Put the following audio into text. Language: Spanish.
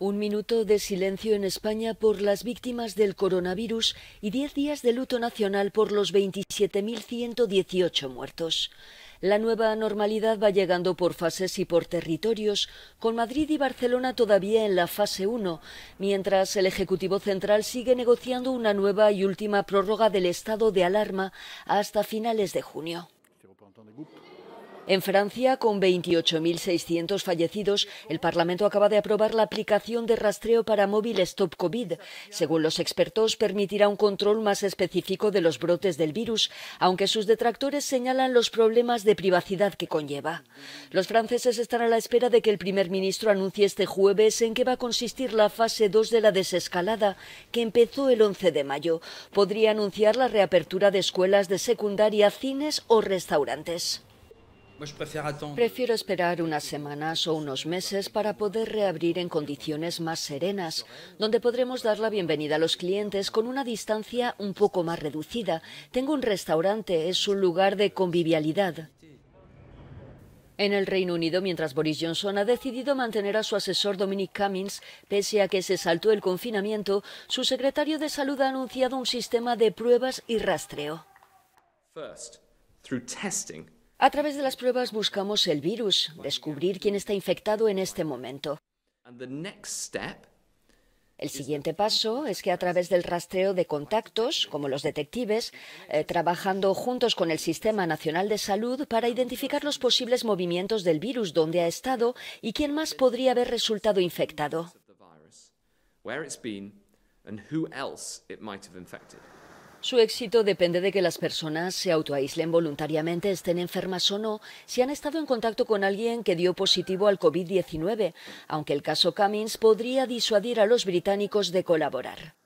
Un minuto de silencio en España por las víctimas del coronavirus y diez días de luto nacional por los 27.118 muertos. La nueva normalidad va llegando por fases y por territorios, con Madrid y Barcelona todavía en la fase 1, mientras el Ejecutivo Central sigue negociando una nueva y última prórroga del estado de alarma hasta finales de junio. En Francia, con 28.600 fallecidos, el Parlamento acaba de aprobar la aplicación de rastreo para móviles Stop COVID. Según los expertos, permitirá un control más específico de los brotes del virus, aunque sus detractores señalan los problemas de privacidad que conlleva. Los franceses están a la espera de que el primer ministro anuncie este jueves en qué va a consistir la fase 2 de la desescalada, que empezó el 11 de mayo. Podría anunciar la reapertura de escuelas de secundaria, cines o restaurantes. Pues prefiero esperar unas semanas o unos meses para poder reabrir en condiciones más serenas, donde podremos dar la bienvenida a los clientes con una distancia un poco más reducida. Tengo un restaurante, es un lugar de convivialidad. En el Reino Unido, mientras Boris Johnson ha decidido mantener a su asesor Dominic Cummings, pese a que se saltó el confinamiento, su secretario de Salud ha anunciado un sistema de pruebas y rastreo. A través de las pruebas buscamos el virus, descubrir quién está infectado en este momento. El siguiente paso es que a través del rastreo de contactos, como los detectives, eh, trabajando juntos con el Sistema Nacional de Salud para identificar los posibles movimientos del virus, dónde ha estado y quién más podría haber resultado infectado. Su éxito depende de que las personas se autoaislen voluntariamente, estén enfermas o no, si han estado en contacto con alguien que dio positivo al COVID-19, aunque el caso Cummings podría disuadir a los británicos de colaborar.